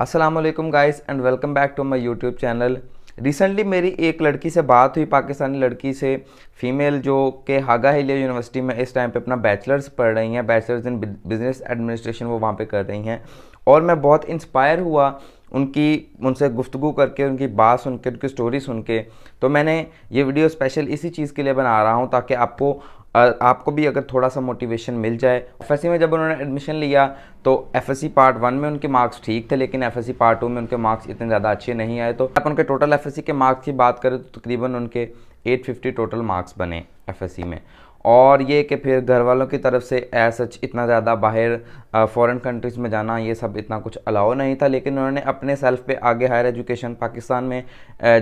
Aslam guys and welcome back to my YouTube channel recently मेरी एक लड़की से बात हुई पाकिस्तानी लड़की से फीमेल जो कि हागा हिलिया यूनिवर्सिटी में इस टाइम पे अपना बैचलर्स पढ़ रही हैं बैचलर्स इन बिज़नेस एडमिनिस्ट्रेशन वो वहाँ पे कर रही हैं और मैं बहुत इंस्पायर हुआ उनकी उनसे गुफ्तु करके उनकी बात सुन के उनकी स्टोरी सुन के तो मैंने ये वीडियो स्पेशल इसी चीज़ के लिए बना रहा हूँ ताकि आपको आपको भी अगर थोड़ा सा मोटिवेशन मिल जाए एफ में जब उन्होंने एडमिशन लिया तो एफ पार्ट वन में उनके मार्क्स ठीक थे लेकिन एफ पार्ट टू में उनके मार्क्स इतने ज़्यादा अच्छे नहीं आए तो आप उनके टोटल एफ के मार्क्स की बात करें तो तकरीबन उनके 850 टोटल मार्क्स बने एफ में और ये कि फिर घर वालों की तरफ से ऐसा सच इतना ज़्यादा बाहर फ़ॉरेन कंट्रीज़ में जाना ये सब इतना कुछ अलाउ नहीं था लेकिन उन्होंने अपने सेल्फ पे आगे हायर एजुकेशन पाकिस्तान में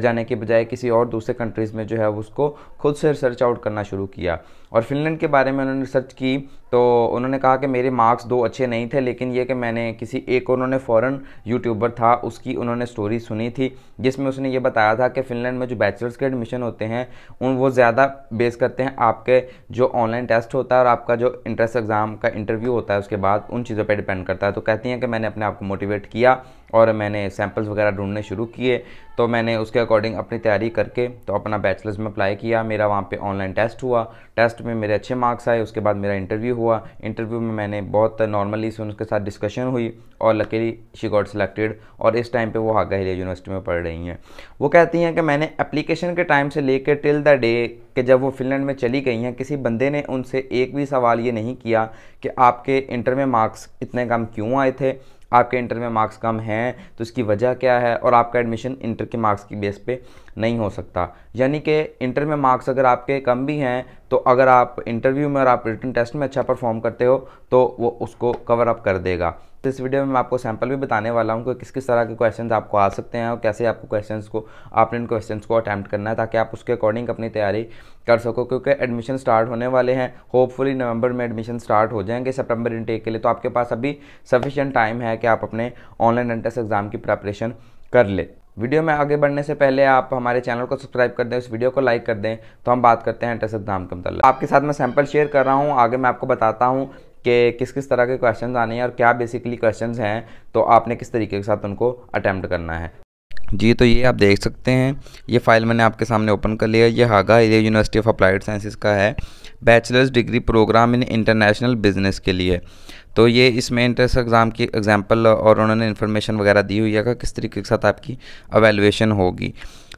जाने के बजाय किसी और दूसरे कंट्रीज़ में जो है उसको खुद से रिसर्च आउट करना शुरू किया और फिनलैंड के बारे में उन्होंने रिसर्च की तो उन्होंने कहा कि मेरे मार्क्स दो अच्छे नहीं थे लेकिन ये कि मैंने किसी एक उन्होंने फ़ॉरन यूट्यूबर था उसकी उन्होंने स्टोरी सुनी थी जिसमें उसने ये बताया था कि फिनलैंड में जो बैचलर्स के एडमिशन होते हैं उन वो ज़्यादा बेस करते हैं आपके जो ऑनलाइन टेस्ट होता है और आपका जो इंट्रेंस एग्ज़ाम का इंटरव्यू होता है उसके बाद उन चीज़ों पर डिपेंड करता है तो कहती हैं कि मैंने अपने आप को मोटिवेट किया और मैंने सैम्पल्स वगैरह ढूंढने शुरू किए तो मैंने उसके अकॉर्डिंग अपनी तैयारी करके तो अपना बैचलर्स में अप्लाई किया मेरा वहाँ पे ऑनलाइन टेस्ट हुआ टेस्ट में मेरे अच्छे मार्क्स आए उसके बाद मेरा इंटरव्यू हुआ इंटरव्यू में मैंने बहुत नॉर्मली से उनके साथ डिस्कशन हुई और लकीली शी गॉट सेलेक्टेड और इस टाइम पर वो हागा हिलिया यूनिवर्सिटी में पढ़ रही हैं वो कहती हैं कि मैंने अप्लीकेशन के टाइम से लेकर टिल द डे कि जब वो फिनलैंड में चली गई हैं किसी बंदे ने उनसे एक भी सवाल ये नहीं किया कि आपके इंटर में मार्क्स इतने कम क्यों आए थे आपके इंटर में मार्क्स कम हैं तो इसकी वजह क्या है और आपका एडमिशन इंटर के मार्क्स की बेस पे नहीं हो सकता यानी कि इंटर में मार्क्स अगर आपके कम भी हैं तो अगर आप इंटरव्यू में और आप रिटर्न टेस्ट में अच्छा परफॉर्म करते हो तो वो उसको कवर अप कर देगा तो इस वीडियो में मैं आपको सैंपल भी बताने वाला हूँ कि किस किस तरह के क्वेश्चंस आपको आ सकते हैं और कैसे आपको क्वेश्चंस को आपने इन क्वेश्चंस को अटैम्प्ट करना है ताकि आप उसके अकॉर्डिंग अपनी तैयारी कर सको क्योंकि एडमिशन स्टार्ट होने वाले हैं होपफुली नवंबर में एडमिशन स्टार्ट हो जाएंगे सितंबर इंटेक के लिए तो आपके पास अभी सफिशेंट टाइम है कि आप अपने ऑनलाइन एंट्रेंस एग्ज़ाम की प्रेपरेशन कर ले वीडियो में आगे बढ़ने से पहले आप हमारे चैनल को सब्सक्राइब कर दें उस वीडियो को लाइक कर दें तो हम बात करते हैं टसक धाम के मतलब आपके साथ मैं सैंपल शेयर कर रहा हूँ आगे मैं आपको बताता हूँ कि किस किस तरह के क्वेश्चन आने हैं और क्या बेसिकली क्वेश्चन हैं तो आपने किस तरीके के साथ उनको अटैम्प्ट करना है जी तो ये आप देख सकते हैं ये फाइल मैंने आपके सामने ओपन कर लिया ये हागा ये यूनिवर्सिटी ऑफ अप्लाइड साइंसिस का है bachelors degree programme in international business के लिए तो ये इसमें इंट्रेंस एग्ज़ाम की एग्जाम्पल और उन्होंने इन्फॉर्मेशन वगैरह दी हुई है किस तरीके के साथ आपकी अवेलुएशन होगी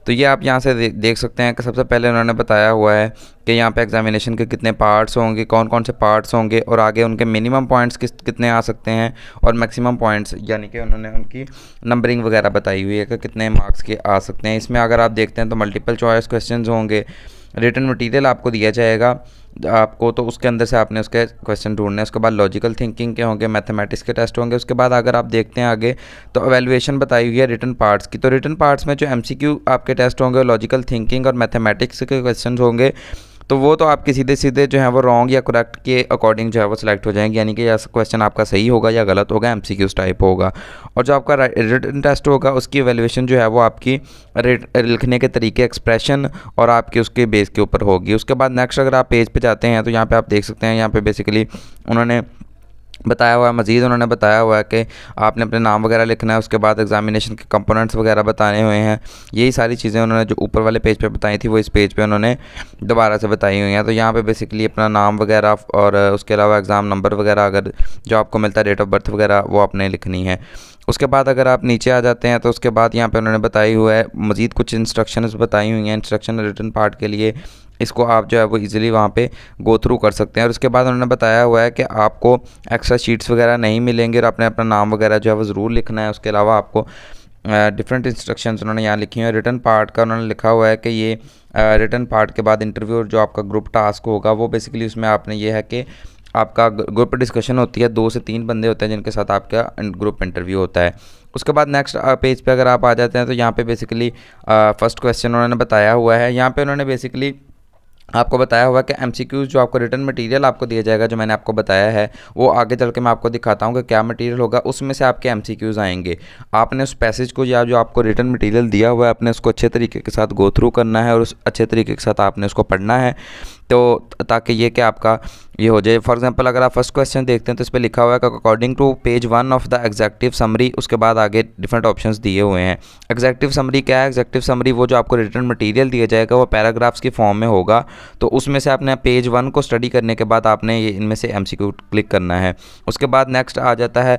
तो ये आप यहाँ से देख सकते हैं कि सबसे पहले उन्होंने बताया हुआ है कि यहाँ पे एग्जामिनेशन के कितने पार्ट्स होंगे कौन कौन से पार्ट्स होंगे और आगे उनके मिनिमम पॉइंट्स किस कितने आ सकते हैं और मैक्सिमम पॉइंट्स यानी कि उन्होंने उनकी नंबरिंग वगैरह बताई हुई है कि कितने मार्क्स के आ सकते हैं इसमें अगर आप देखते हैं तो मल्टीपल चॉइस क्वेश्चन होंगे रिटर्न मटीरियल आपको दिया जाएगा आपको तो उसके अंदर से आपने उसके क्वेश्चन ढूंढने उसके बाद लॉजिकल थिंकिंग के होंगे मैथमेटिक्स के टेस्ट होंगे उसके बाद अगर आप देखते हैं आगे तो अवेलुएशन बताई हुई है रिटर्न पार्ट्स की तो रिटर्न पार्ट्स में जो एमसीक्यू आपके टेस्ट होंगे लॉजिकल थिंकिंग और मैथमेटिक्स के क्वेश्चन होंगे तो वो तो आपके सीधे सीधे जो है वो रॉन्ग या करेक्ट के अकॉर्डिंग जो है वो सिलेक्ट हो जाएंगे यानी कि या क्वेश्चन आपका सही होगा या गलत होगा एम टाइप होगा और जो आपका रिटर्न टेस्ट होगा उसकी एवेल्यूशन जो है वो आपकी लिखने के तरीके एक्सप्रेशन और आपके उसके बेस के ऊपर होगी उसके बाद नेक्स्ट अगर आप पेज पर जाते हैं तो यहाँ पर आप देख सकते हैं यहाँ पर बेसिकली उन्होंने बताया हुआ है मज़ीद उन्होंने बताया हुआ है कि आपने अपने नाम वगैरह लिखना है उसके बाद एग्जामिनेशन के कंपोनेंट्स वगैरह बताने हुए हैं यही सारी चीज़ें उन्होंने जो ऊपर वाले पेज पे बताई थी वो इस पेज पे उन्होंने दोबारा से बताई हुई हैं तो यहाँ पे बेसिकली अपना नाम वगैरह और उसके अलावा एग्ज़ाम नंबर वगैरह अगर जो आपको मिलता है डेट ऑफ बर्थ वगैरह वो आपने लिखनी है उसके बाद अगर आप नीचे आ जाते हैं तो उसके बाद यहाँ पे उन्होंने बताई हुआ है मज़ीद कुछ इंस्ट्रक्शंस बताई हुई हैं इंस्ट्रक्शन रिटर्न पार्ट के लिए इसको आप जो है वो ईज़िली वहाँ पे गो थ्रू कर सकते हैं और उसके बाद उन्होंने बताया हुआ है कि आपको एक्स्ट्रा शीट्स वगैरह नहीं मिलेंगे और आपने अपना नाम वगैरह जो है वो ज़रूर लिखना है उसके अलावा आपको डिफरेंट इंस्ट्रक्शंस उन्होंने यहाँ लिखी हैं रिटर्न पार्ट का उन्होंने लिखा हुआ है कि ये रिटर्न पार्ट के बाद इंटरव्यू और जो आपका ग्रुप टास्क होगा वो बेसिकली उसमें आपने ये है कि आपका ग्रुप डिस्कशन होती है दो से तीन बंदे होते हैं जिनके साथ आपका ग्रुप इंटरव्यू होता है उसके बाद नेक्स्ट पेज पे अगर आप आ जाते हैं तो यहाँ पे बेसिकली फ़र्स्ट क्वेश्चन उन्होंने बताया हुआ है यहाँ पे उन्होंने बेसिकली आपको बताया हुआ कि एम जो आपको रिटर्न मटेरियल आपको दिया जाएगा जो मैंने आपको बताया है वो आगे चल के मैं आपको दिखाता हूँ कि क्या मटेरियल होगा उसमें से आपके एम आएंगे आपने उस पैसेज को या जो आपको रिटर्न मटेरियल दिया हुआ है आपने उसको अच्छे तरीके के साथ गो थ्रू करना है और उस अच्छे तरीके के साथ आपने उसको पढ़ना है तो ताकि ये क्या आपका ये हो जाए फॉर एग्जांपल अगर आप फर्स्ट क्वेश्चन देखते हैं तो इस पर लिखा हुआ है कि according to page one of the executive summary उसके बाद आगे डिफरेंट ऑप्शन दिए हुए हैं एग्जैक्टिव समरी क्या है एग्जैक्टिव समरी वो जो आपको रिटर्न मटीरियल दिया जाएगा वो पैराग्राफ्स की फॉर्म में होगा तो उसमें से आपने पेज वन को स्टडी करने के बाद आपने ये इनमें से एम क्लिक करना है उसके बाद नेक्स्ट आ जाता है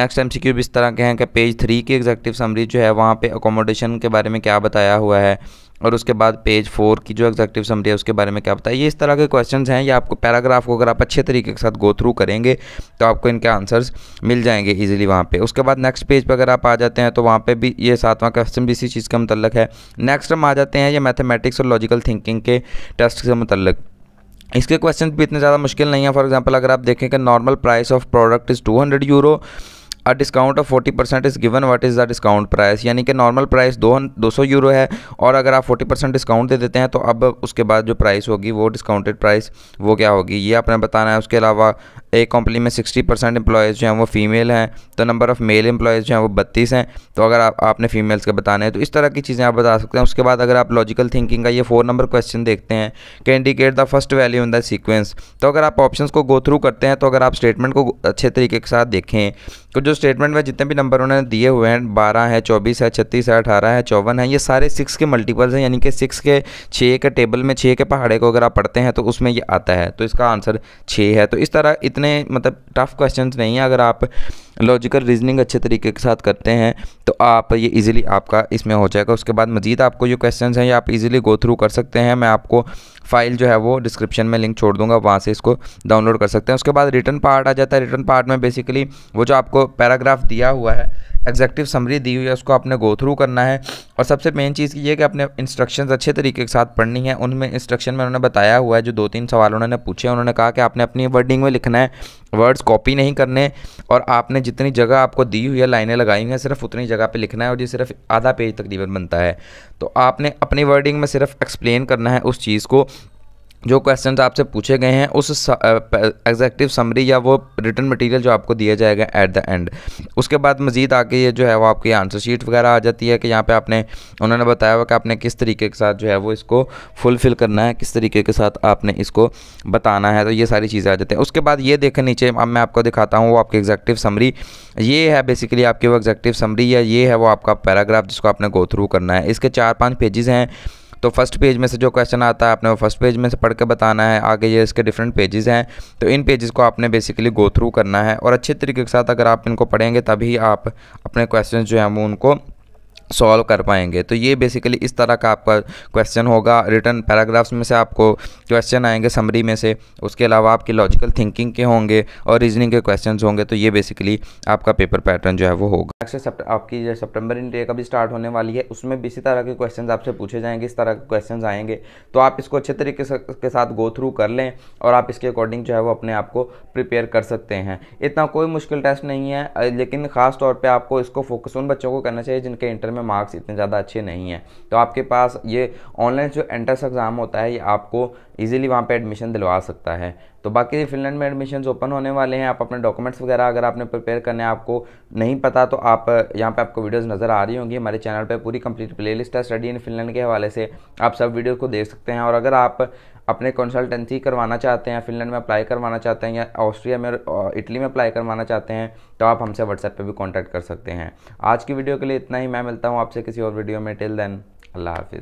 नेक्स्ट एम इस तरह के हैं कि पेज थ्री की एग्जैक्टिव समरी जो है वहाँ पर अकोमोडेशन के बारे में क्या बताया हुआ है और उसके बाद पेज फोर की जो एग्जैक्टिव समरी है उसके बारे में क्या बताया ये इस तरह के क्वेश्चन हैं या आपको पैराग्राफ को अगर आप अच्छे तरीके के साथ गो थ्रू करेंगे तो आपको इनके आंसर्स मिल जाएंगे ईजिली वहाँ पे उसके बाद नेक्स्ट पेज पर अगर आप आ जाते हैं तो वहाँ पे भी ये सातवां क्वेश्चन भी इसी चीज़ का मतलब है नेक्स्ट हम आ जाते हैं ये मैथमेटिक्स और लॉजिकल थिंकिंग के टेस्ट से मतलब इसके क्वेश्चन भी इतने ज़्यादा मुश्किल नहीं है फॉर एग्जांपल अगर आप देखें कि normal price of product is 200 euro a discount of forty percent is given what is the discount price यानी कि नॉर्मल प्राइस दो दो सौ यूरो है और अगर आप फोर्टी परसेंट डिस्काउंट दे देते हैं तो अब उसके बाद जो प्राइस होगी वो डिस्काउंटेड प्राइस वो क्या होगी ये आपने बताना है उसके अलावा एक कंपनी में सिक्सटी परसेंट एम्प्लॉयज़ जो हैं वो फीमेल हैं तो नंबर ऑफ़ मेल एम्प्लॉयज़ जो हैं वो बत्तीस हैं तो अगर आप आपने फीमेल्स के बताने हैं तो इस तरह की चीज़ें आप बता सकते हैं उसके बाद अगर आप लॉजिकल थिंकिंग का ये फोर नंबर क्वेश्चन देखते हैं कि indicate the first value in the sequence तो अगर आप ऑप्शन को गो थ्रू करते हैं तो अगर आप स्टेटमेंट को अच्छे तरीके के साथ देखें तो जो स्टेटमेंट में जितने भी नंबर उन्होंने दिए हुए हैं बारह है चौबीस है छत्तीस है अठारह है चौवन है ये सारे सिक्स के मल्टीपल्स हैं यानी कि सिक्स के छः के टेबल में छः के पहाड़े को अगर आप पढ़ते हैं तो उसमें ये आता है तो इसका आंसर छः है तो इस तरह इतने मतलब टफ क्वेश्चन नहीं हैं अगर आप लॉजिकल रीजनिंग अच्छे तरीके के साथ करते हैं तो आप ये इजीली आपका इसमें हो जाएगा उसके बाद मजीद आपको जो क्वेश्चन हैं ये आप इजीली गो थ्रू कर सकते हैं मैं आपको फाइल जो है वो डिस्क्रिप्शन में लिंक छोड़ दूंगा वहाँ से इसको डाउनलोड कर सकते हैं उसके बाद रिटर्न पार्ट आ जाता है रिटर्न पार्ट में बेसिकली वो जो आपको पैराग्राफ दिया हुआ है एग्जैक्टिव समरी दी हुई है उसको आपने गो थ्रू करना है और सबसे मेन चीज़ ये है कि आपने इंस्ट्रक्शंस अच्छे तरीके के साथ पढ़नी है उनमें इंस्ट्रक्शन में उन्होंने बताया हुआ है जो दो तीन सवाल उन्होंने पूछे उन्होंने कहा कि आपने अपनी वर्डिंग में लिखना है वर्ड्स कॉपी नहीं करने और आपने जितनी जगह आपको दी हुई है लाइनें लगाई हुई हैं सिर्फ उतनी जगह पर लिखना है और ये सिर्फ आधा पेज तकरीबन बनता है तो आपने अपनी वर्डिंग में सिर्फ एक्सप्लेन करना है उस चीज़ को जो क्वेश्चन आपसे पूछे गए हैं उस एग्जैक्टिव समरी या वो रिटर्न मटेरियल जो आपको दिया जाएगा एट द एंड उसके बाद मजीद आके ये जो है वो आपकी आंसर शीट वगैरह आ जाती है कि यहाँ पे आपने उन्होंने बताया हुआ कि आपने किस तरीके के साथ जो है वो इसको फुलफ़िल करना है किस तरीके के साथ आपने इसको बताना है तो ये सारी चीज़ें आ जाती हैं उसके बाद ये देखें नीचे अब मैं आपको दिखाता हूँ वो आपकी एग्जैक्टिव समरी ये है बेसिकली आपकी वो एग्जैक्टिव समरी या ये है वो आपका पैराग्राफ जिसको आपने गो थ्रू करना है इसके चार पाँच पेजेज़ हैं तो फर्स्ट पेज में से जो क्वेश्चन आता है आपने वो फर्स्ट पेज में से पढ़ के बताना है आगे ये इसके डिफरेंट पेजेस हैं तो इन पेजेस को आपने बेसिकली गो थ्रू करना है और अच्छे तरीके के साथ अगर आप इनको पढ़ेंगे तभी आप अपने क्वेश्चन जो हैं वो उनको सॉल्व कर पाएंगे तो ये बेसिकली इस तरह का आपका क्वेश्चन होगा रिटर्न पैराग्राफ्स में से आपको क्वेश्चन आएंगे समरी में से उसके अलावा आपके लॉजिकल थिंकिंग के होंगे और रीजनिंग के क्वेश्चंस होंगे तो ये बेसिकली आपका पेपर पैटर्न जो है वो होगा नेक्स्ट आपकी जो सेप्टेम्बर इंटेक अभी स्टार्ट होने वाली है उसमें भी इसी तरह के क्वेश्चन आपसे पूछे जाएंगे इस तरह के क्वेश्चन आएंगे तो आप इसको अच्छे तरीके के साथ गो थ्रू कर लें और आप इसके अकॉर्डिंग जो है वो अपने आप को प्रिपेयर कर सकते हैं इतना कोई मुश्किल टेस्ट नहीं है लेकिन खास तौर पर आपको इसको फोकस उन बच्चों को करना चाहिए जिनके इंटर में मार्क्स इतने ज़्यादा अच्छे नहीं हैं तो आपके पास ये ऑनलाइन जो एंट्रेंस एग्ज़ाम होता है ये आपको ईजिली वहाँ पर एडमिशन दिलवा सकता है तो बाकी फिनलैंड में एडमिशन ओपन होने वाले हैं आप अपने डॉक्यूमेंट्स वगैरह अगर आपने प्रिपेयर करने आपको नहीं पता तो आप यहाँ पे आपको वीडियोस नज़र आ रही होंगी हमारे चैनल पे पूरी कंप्लीट प्लेलिस्ट है स्टडी इन फिनलैंड के हवाले से आप सब वीडियो को देख सकते हैं और अगर आप अपने कंसल्टेंसी करवाना चाहते हैं फिनलैंड में अप्लाई करवाना चाहते हैं या ऑस्ट्रिया में इटली में अप्लाई करवाना चाहते हैं तो आप हमसे व्हाट्सएप पर भी कॉन्टैक्ट कर सकते हैं आज की वीडियो के लिए इतना ही मैं मिलता हूँ आपसे किसी और वीडियो में टिल देन अल्लाह हाफिज़